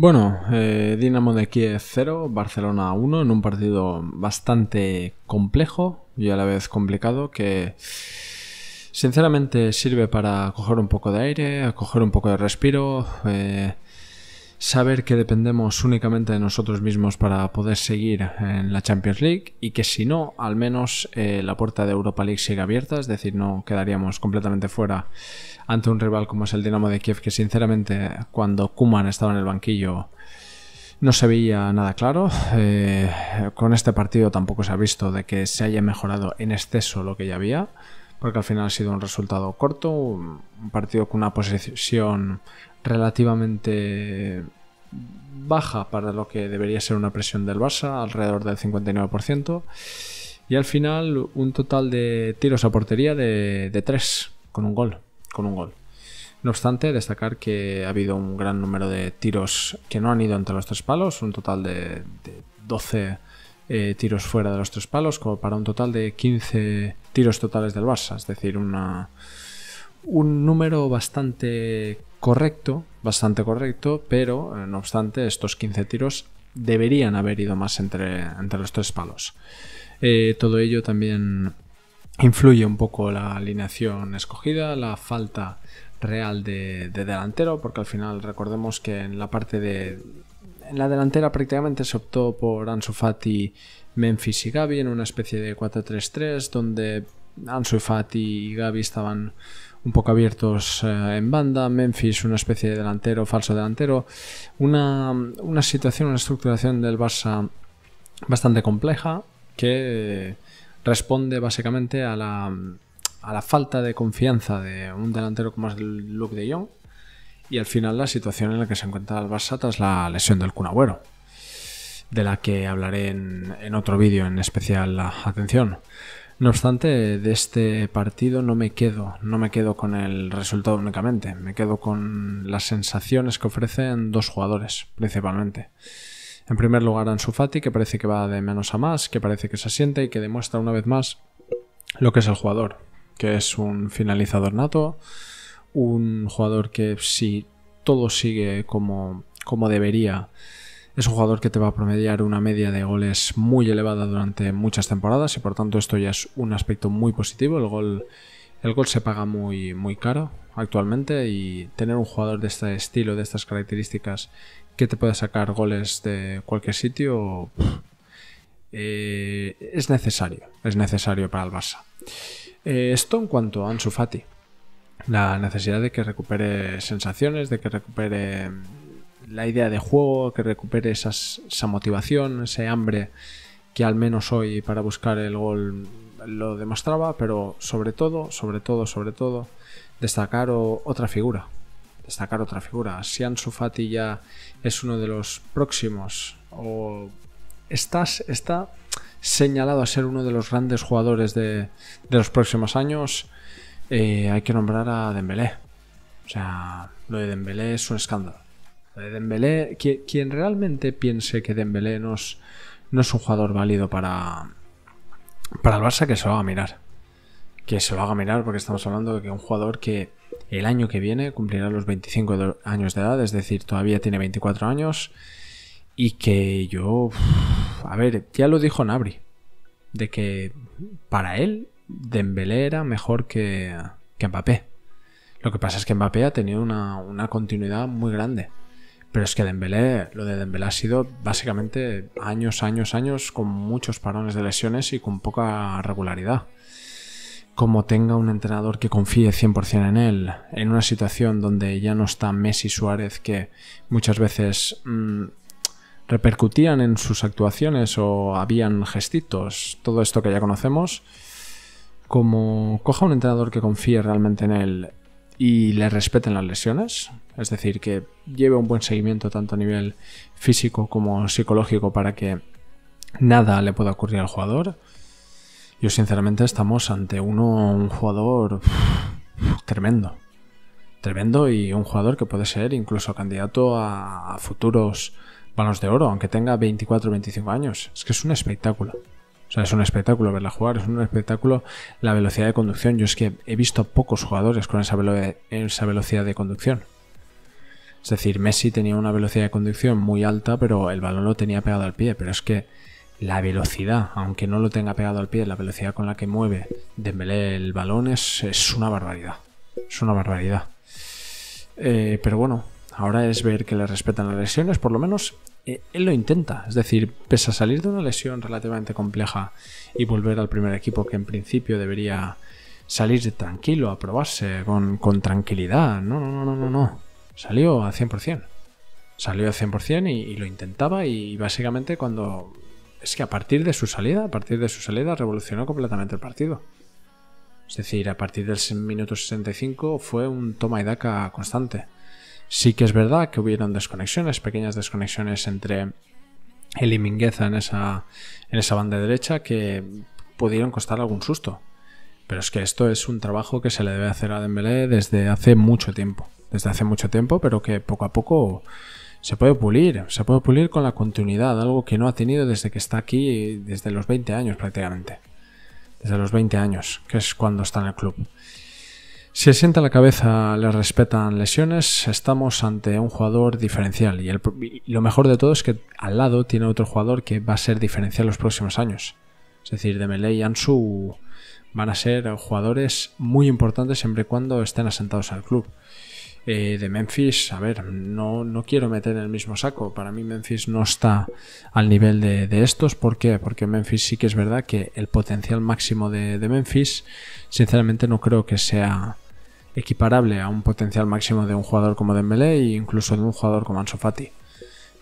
Bueno, eh, Dinamo de Kiev 0, Barcelona 1, en un partido bastante complejo y a la vez complicado que sinceramente sirve para coger un poco de aire, coger un poco de respiro. Eh, saber que dependemos únicamente de nosotros mismos para poder seguir en la Champions League y que si no, al menos eh, la puerta de Europa League sigue abierta, es decir, no quedaríamos completamente fuera ante un rival como es el Dinamo de Kiev, que sinceramente cuando Kuman estaba en el banquillo no se veía nada claro. Eh, con este partido tampoco se ha visto de que se haya mejorado en exceso lo que ya había porque al final ha sido un resultado corto, un partido con una posición relativamente baja para lo que debería ser una presión del Barça, alrededor del 59%. Y al final un total de tiros a portería de, 3, con un gol, con un gol. No obstante, destacar que ha habido un gran número de tiros que no han ido entre los tres palos, un total de, de 12 eh, tiros fuera de los tres palos, como para un total de 15 tiros totales del Barça, es decir, una, un número bastante correcto, bastante correcto, pero eh, no obstante estos 15 tiros deberían haber ido más entre, entre los tres palos. Eh, todo ello también influye un poco la alineación escogida, la falta real de, delantero, porque al final recordemos que en la parte de... En la delantera prácticamente se optó por Ansu Fati, Memphis y Gabi en una especie de 4-3-3 donde Ansu Fati y Gabi estaban un poco abiertos eh, en banda, Memphis una especie de delantero, falso delantero, una, situación, una estructuración del Barça bastante compleja que responde básicamente a la, a la falta de confianza de un delantero como es Luke de Jong y al final la situación en la que se encuentra el Barça tras la lesión del Cunagüero, de la que hablaré en, en otro vídeo en especial atención. No obstante, de este partido no me quedo, no me quedo con el resultado únicamente, me quedo con las sensaciones que ofrecen dos jugadores, principalmente. En primer lugar, Ansu Fati, que parece que va de menos a más, que parece que se siente y que demuestra una vez más lo que es el jugador, que es un finalizador nato, un jugador que si todo sigue como, como debería, es un jugador que te va a promediar una media de goles muy elevada durante muchas temporadas y por tanto esto ya es un aspecto muy positivo. El gol, el gol se paga muy, muy caro actualmente y tener un jugador de este estilo, de estas características, que te pueda sacar goles de cualquier sitio, eh, es necesario. Es necesario para el Barça. Eh, esto en cuanto a Ansu Fati. La necesidad de que recupere sensaciones, de que recupere la idea de juego, que recupere esa motivación, ese hambre que al menos hoy para buscar el gol lo demostraba, pero sobre todo, sobre todo, sobre todo, destacar otra figura. Destacar otra figura. Sian Sufati ya es uno de los próximos o estás, está señalado a ser uno de los grandes jugadores de, los próximos años. Eh, hay que nombrar a Dembélé. O sea, lo de Dembélé es un escándalo de Dembélé, quien, realmente piense que Dembélé no es, un jugador válido para, para el Barça, que se lo haga mirar. Que se lo haga mirar porque estamos hablando de que un jugador que el año que viene cumplirá los 25 años de edad, es decir, todavía tiene 24 años y que yo... a ver, ya lo dijo Nabri, de que para él Dembélé era mejor que, que Mbappé. Lo que pasa es que Mbappé ha tenido una, una continuidad muy grande. Pero es que Dembélé, lo de Dembélé ha sido básicamente años, años, años con muchos parones de lesiones y con poca regularidad. Como tenga un entrenador que confíe 100% en él, en una situación donde ya no está Messi Suárez, que muchas veces mm, repercutían en sus actuaciones o habían gestitos, todo esto que ya conocemos, como coja un entrenador que confíe realmente en él y le respeten las lesiones, es decir, que lleve un buen seguimiento tanto a nivel físico como psicológico para que nada le pueda ocurrir al jugador. Yo sinceramente estamos ante uno, un jugador tremendo, tremendo y un jugador que puede ser incluso candidato a futuros Balones de oro, aunque tenga 24 o 25 años. Es que es un espectáculo. O sea, es un espectáculo verla jugar, es un espectáculo la velocidad de conducción. Yo es que he visto pocos jugadores con esa, esa velocidad de conducción. Es decir, Messi tenía una velocidad de conducción muy alta, pero el balón lo tenía pegado al pie. Pero es que la velocidad, aunque no lo tenga pegado al pie, la velocidad con la que mueve Dembélé el balón es, una barbaridad. Es una barbaridad. Eh, pero bueno, Ahora es ver que le respetan las lesiones, por lo menos eh, él lo intenta. Es decir, pese a salir de una lesión relativamente compleja y volver al primer equipo que en principio debería salir de tranquilo, aprobarse con, tranquilidad. No, no, no, no, no. Salió al 100%. Salió al 100% y, y lo intentaba y básicamente cuando... Es que a partir de su salida, a partir de su salida revolucionó completamente el partido. Es decir, a partir del minuto 65 fue un toma y daca constante. Sí que es verdad que hubieron desconexiones, pequeñas desconexiones entre el y Mingueza en esa, en esa banda derecha que pudieron costar algún susto. Pero es que esto es un trabajo que se le debe hacer a Dembélé desde hace mucho tiempo. Desde hace mucho tiempo, pero que poco a poco se puede pulir. Se puede pulir con la continuidad, algo que no ha tenido desde que está aquí, desde los 20 años prácticamente. Desde los 20 años, que es cuando está en el club. Si sienta la cabeza le respetan lesiones, estamos ante un jugador diferencial y, lo mejor de todo es que al lado tiene otro jugador que va a ser diferencial los próximos años. Es decir, de Dembélé y Ansu van a ser jugadores muy importantes siempre y cuando estén asentados al club. Eh, de Memphis, a ver, no, no quiero meter en el mismo saco. Para mí Memphis no está al nivel de, estos. ¿Por qué? Porque Memphis sí que es verdad que el potencial máximo de Memphis, sinceramente no creo que sea equiparable a un potencial máximo de un jugador como Dembélé e incluso de un jugador como Ansu Fati.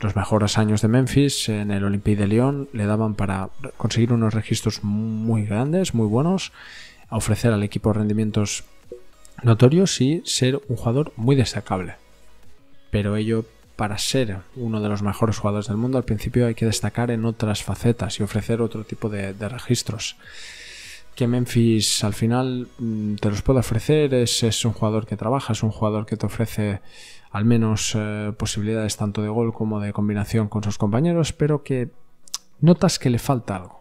Los mejores años de Memphis en el Olympique de Lyon le daban para conseguir unos registros muy grandes, muy buenos, ofrecer al equipo rendimientos notorios y ser un jugador muy destacable. Pero ello, para ser uno de los mejores jugadores del mundo, al principio hay que destacar en otras facetas y ofrecer otro tipo de registros que Memphis al final mm, te los puede ofrecer, es, un jugador que trabaja, es un jugador que te ofrece al menos eh, posibilidades tanto de gol como de combinación con sus compañeros, pero que notas que le falta algo.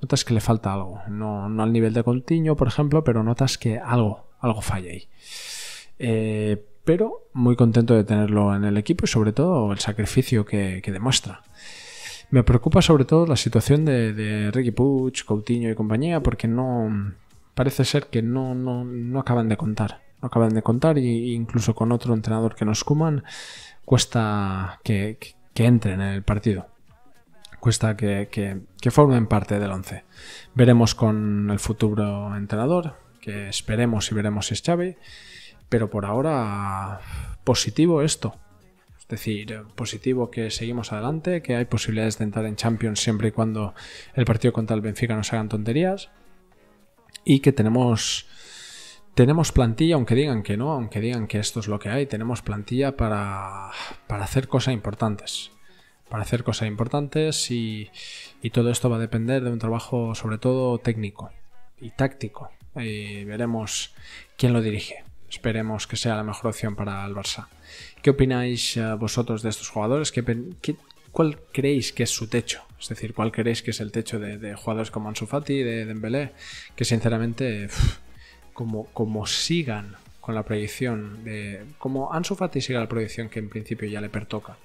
Notas que le falta algo. No, al nivel de Continuo, por ejemplo, pero notas que algo, algo falla ahí. Eh, pero muy contento de tenerlo en el equipo y sobre todo el sacrificio que, que demuestra. Me preocupa sobre todo la situación de, Reggie Ricky Puch, Coutinho y compañía, porque no. Parece ser que no, acaban de contar. No acaban de contar, y e incluso con otro entrenador que nos cuman, cuesta que, que, entren en el partido cuesta que, formen parte del 11. Veremos con el futuro entrenador, que esperemos y veremos si es Xavi, pero por ahora positivo esto decir, eh, positivo que seguimos adelante, que hay posibilidades de entrar en Champions siempre y cuando el partido contra el Benfica nos hagan tonterías. Y que tenemos, tenemos plantilla, aunque digan que no, aunque digan que esto es lo que hay, tenemos plantilla para, hacer cosas importantes. Para hacer cosas importantes y, y todo esto va a depender de un trabajo sobre todo técnico y táctico. Y eh, veremos quién lo dirige. Esperemos que sea la mejor opción para el Barça. ¿Qué opináis eh, vosotros de estos jugadores? ¿Qué, qué, cuál creéis que es su techo? Es decir, ¿cuál creéis que es el techo de, jugadores como Ansu Fati, de Dembélé? Que sinceramente, como, sigan con la proyección de como Ansu Fati siga la proyección que en principio ya le pertoca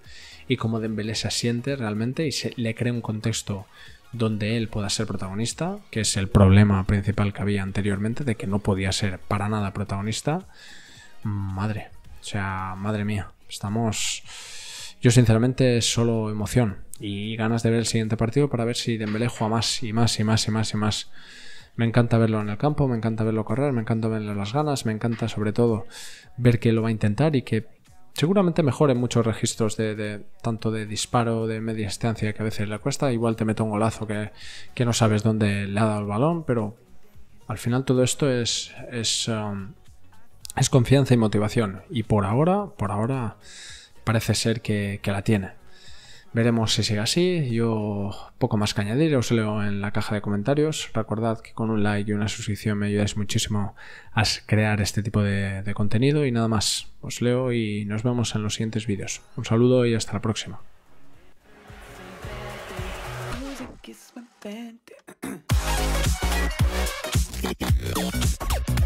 y como Dembélé se asiente realmente y se le crea un contexto donde él pueda ser protagonista, que es el problema principal que había anteriormente de que no podía ser para nada protagonista. Madre, o sea, madre mía, estamos... Yo sinceramente solo emoción y ganas de ver el siguiente partido para ver si Dembélé a más y más y más y más y más. Me encanta verlo en el campo, me encanta verlo correr, me encanta verle las ganas, me encanta sobre todo ver que lo va a intentar y que seguramente mejore muchos registros de, tanto de disparo de media distancia que a veces le cuesta. Igual te meto un golazo que, no sabes dónde le ha dado el balón, pero al final todo esto es, es, um, es confianza y motivación. Y por ahora, por ahora parece ser que, que la tiene. Veremos si sigue así. Yo poco más que añadir, os leo en la caja de comentarios. Recordad que con un like y una suscripción me ayudáis muchísimo a crear este tipo de, contenido. Y nada más, os leo y nos vemos en los siguientes vídeos. Un saludo y hasta la próxima.